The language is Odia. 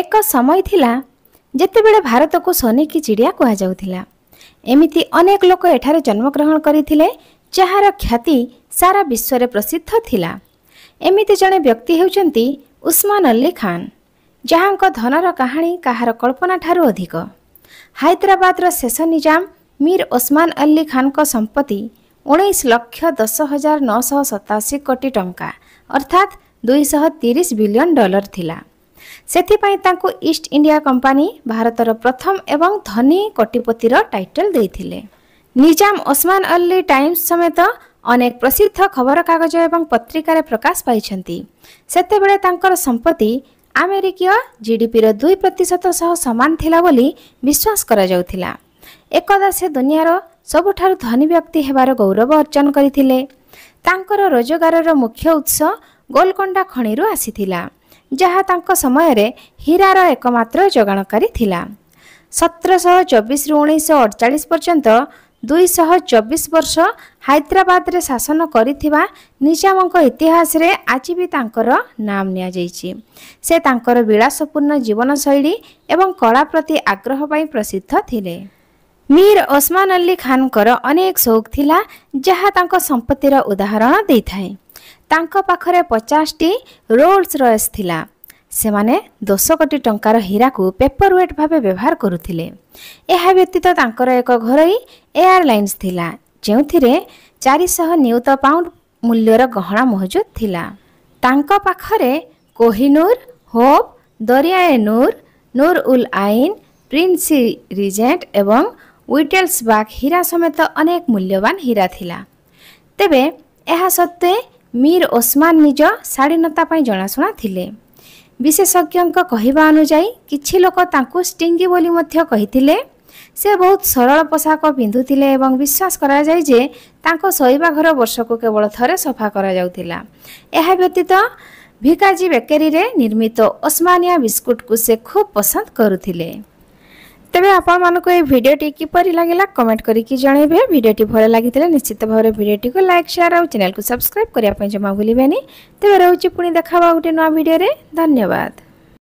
एक समय भारत को सोने की चिडिया थिला एमि अनेक लोक एठारे जन्म ग्रहण करी थिले जहार ख्याति सारा विश्व रे प्रसिद्ध थिला जने व्यक्ति हेउचंती उस्मान अल्ली खान् जहाँको धनर कहाँ कहाँ कल्पनाठु अधिक हैद्राबाद्र शेष निजाम मिर उस्मा अल्ली खान्को सम्पत्ति उन्नाइस लक्ष दस हजार नौश सतासी कटि टा अर्थात् बिलियन डॉलर थिला ସେଥିପାଇଁ ତାଙ୍କୁ ଇଷ୍ଟ ଇଣ୍ଡିଆ କମ୍ପାନୀ ଭାରତର ପ୍ରଥମ ଏବଂ ଧନୀ କଟିପତିର ଟାଇଟଲ ଦେଇଥିଲେ ନିଜାମ ଓସମାନ ଅଲ୍ଲୀ ଟାଇମ୍ସ ସମେତ ଅନେକ ପ୍ରସିଦ୍ଧ ଖବରକାଗଜ ଏବଂ ପତ୍ରିକାରେ ପ୍ରକାଶ ପାଇଛନ୍ତି ସେତେବେଳେ ତାଙ୍କର ସମ୍ପତ୍ତି ଆମେରିକୀୟ ଜି ଜିଡିପିର ଦୁଇ ପ୍ରତିଶତ ସହ ସମାନ ଥିଲା ବୋଲି ବିଶ୍ୱାସ କରାଯାଉଥିଲା ଏକଦା ସେ ଦୁନିଆର ସବୁଠାରୁ ଧନୀ ବ୍ୟକ୍ତି ହେବାର ଗୌରବ ଅର୍ଜନ କରିଥିଲେ ତାଙ୍କର ରୋଜଗାରର ମୁଖ୍ୟ ଉତ୍ସ ଗୋଲକଣ୍ଡା ଖଣିରୁ ଆସିଥିଲା ଯାହା ତାଙ୍କ ସମୟରେ ହୀରାର ଏକମାତ୍ର ଯୋଗାଣକାରୀ ଥିଲା ସତରଶହ ଚବିଶରୁ ଉଣେଇଶହ ଅଠଚାଳିଶ ପର୍ଯ୍ୟନ୍ତ ଦୁଇଶହ ଚବିଶ ବର୍ଷ ହାଇଦ୍ରାବାଦରେ ଶାସନ କରିଥିବା ନିଜାମଙ୍କ ଇତିହାସରେ ଆଜି ବି ତାଙ୍କର ନାମ ନିଆଯାଇଛି ସେ ତାଙ୍କର ବିଳାସପୂର୍ଣ୍ଣ ଜୀବନଶୈଳୀ ଏବଂ କଳା ପ୍ରତି ଆଗ୍ରହ ପାଇଁ ପ୍ରସିଦ୍ଧ ଥିଲେ ମୀର ଓସମାନ ଅଲ୍ଲୀ ଖାନଙ୍କର ଅନେକ ସଉକ ଥିଲା ଯାହା ତାଙ୍କ ସମ୍ପତ୍ତିର ଉଦାହରଣ ଦେଇଥାଏ ତାଙ୍କ ପାଖରେ ପଚାଶଟି ରୋଲ୍ସ ରଏସ୍ ଥିଲା ସେମାନେ ଦଶ କୋଟି ଟଙ୍କାର ହୀରାକୁ ପେପର ୱେଟ୍ ଭାବେ ବ୍ୟବହାର କରୁଥିଲେ ଏହା ବ୍ୟତୀତ ତାଙ୍କର ଏକ ଘରୋଇ ଏୟାରଲାଇନ୍ସ ଥିଲା ଯେଉଁଥିରେ ଚାରିଶହ ନିୟୁତ ପାଉଣ୍ଡ ମୂଲ୍ୟର ଗହଣା ମହଜୁଦ ଥିଲା ତାଙ୍କ ପାଖରେ Kohinoor Hope Daryae Noor Noor Ul Ain Princie Regent ଏବଂ ୱିଟେଲ୍ସ ବାଗ୍ ହୀରା ସମେତ ଅନେକ ମୂଲ୍ୟବାନ ହୀରା ଥିଲା ତେବେ ଏହା ସତ୍ତ୍ୱେ ମୀର ଓସମାନ ନିଜ ଶାଳୀନତା ପାଇଁ ଜଣାଶୁଣା ଥିଲେ ବିଶେଷଜ୍ଞଙ୍କ କହିବା ଅନୁଯାୟୀ କିଛି ଲୋକ ତାଙ୍କୁ ଷ୍ଟିଙ୍ଗି ବୋଲି ମଧ୍ୟ କହିଥିଲେ ସେ ବହୁତ ସରଳ ପୋଷାକ ପିନ୍ଧୁଥିଲେ ଏବଂ ବିଶ୍ୱାସ କରାଯାଏ ଯେ ତାଙ୍କ ଶୋଇବା ଘର ବର୍ଷକୁ କେବଳ ଥରେ ସଫା କରାଯାଉଥିଲା ଏହା ବ୍ୟତୀତ ଭିକାଜି ବେକେରୀରେ ନିର୍ମିତ ଓସମାନିଆ ବିସ୍କୁଟକୁ ସେ ଖୁବ୍ ପସନ୍ଦ କରୁଥିଲେ ତେବେ ଆପଣମାନଙ୍କୁ ଏହି ଭିଡ଼ିଓଟି କିପରି ଲାଗିଲା କମେଣ୍ଟ କରିକି ଜଣାଇବେ ଭିଡ଼ିଓଟି ଭଲ ଲାଗିଥିଲେ ନିଶ୍ଚିତ ଭାବରେ ଭିଡ଼ିଓଟିକୁ ଲାଇକ୍ ସେୟାର ଆଉ ଚ୍ୟାନେଲକୁ ସବସ୍କ୍ରାଇବ୍ କରିବା ପାଇଁ ଜମା ଭୁଲିବେନି ତେବେ ରହୁଛି ପୁଣି ଦେଖାବା ଗୋଟେ ନୂଆ ଭିଡ଼ିଓରେ ଧନ୍ୟବାଦ